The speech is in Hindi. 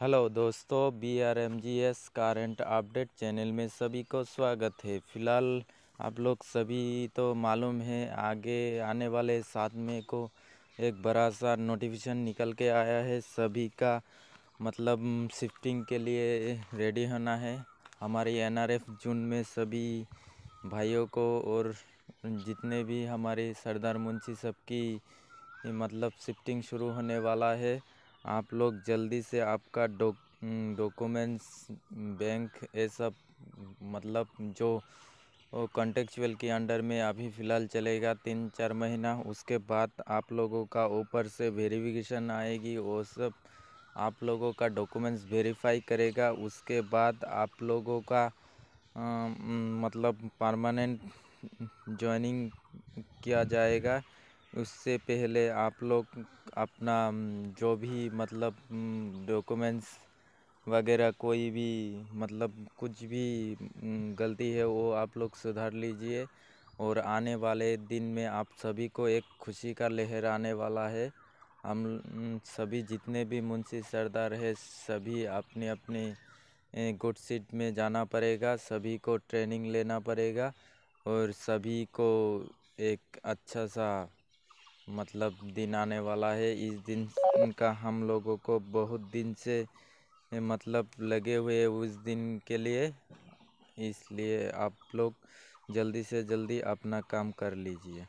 हेलो दोस्तों B R M G S current update channel में सभी को स्वागत है फिलहाल आप लोग सभी तो मालूम है आगे आने वाले सात मई को एक बड़ा सा नोटिफिकेशन निकल के आया है सभी का मतलब शिफ्टिंग के लिए रेडी होना है हमारे एन आर एफ जून में सभी भाइयों को और जितने भी हमारे सरदार मुंशी सबकी मतलब शिफ्टिंग शुरू होने वाला है आप लोग जल्दी से आपका डॉक डॉक्यूमेंट्स बैंक ये सब मतलब जो कॉन्टेक्चुअल के अंडर में अभी फ़िलहाल चलेगा तीन चार महीना उसके बाद आप लोगों का ऊपर से वेरिफिकेशन आएगी वो सब आप लोगों का डॉक्यूमेंट्स वेरीफाई करेगा उसके बाद आप लोगों का आ, मतलब परमानेंट ज्वाइनिंग किया जाएगा उससे पहले आप लोग अपना जो भी मतलब डॉक्यूमेंट्स वगैरह कोई भी मतलब कुछ भी गलती है वो आप लोग सुधार लीजिए और आने वाले दिन में आप सभी को एक खुशी का लहर आने वाला है हम सभी जितने भी मुंशी सरदार है सभी अपने अपने गुड सीट में जाना पड़ेगा सभी को ट्रेनिंग लेना पड़ेगा और सभी को एक अच्छा सा मतलब दिन आने वाला है इस दिन का हम लोगों को बहुत दिन से मतलब लगे हुए उस दिन के लिए इसलिए आप लोग जल्दी से जल्दी अपना काम कर लीजिए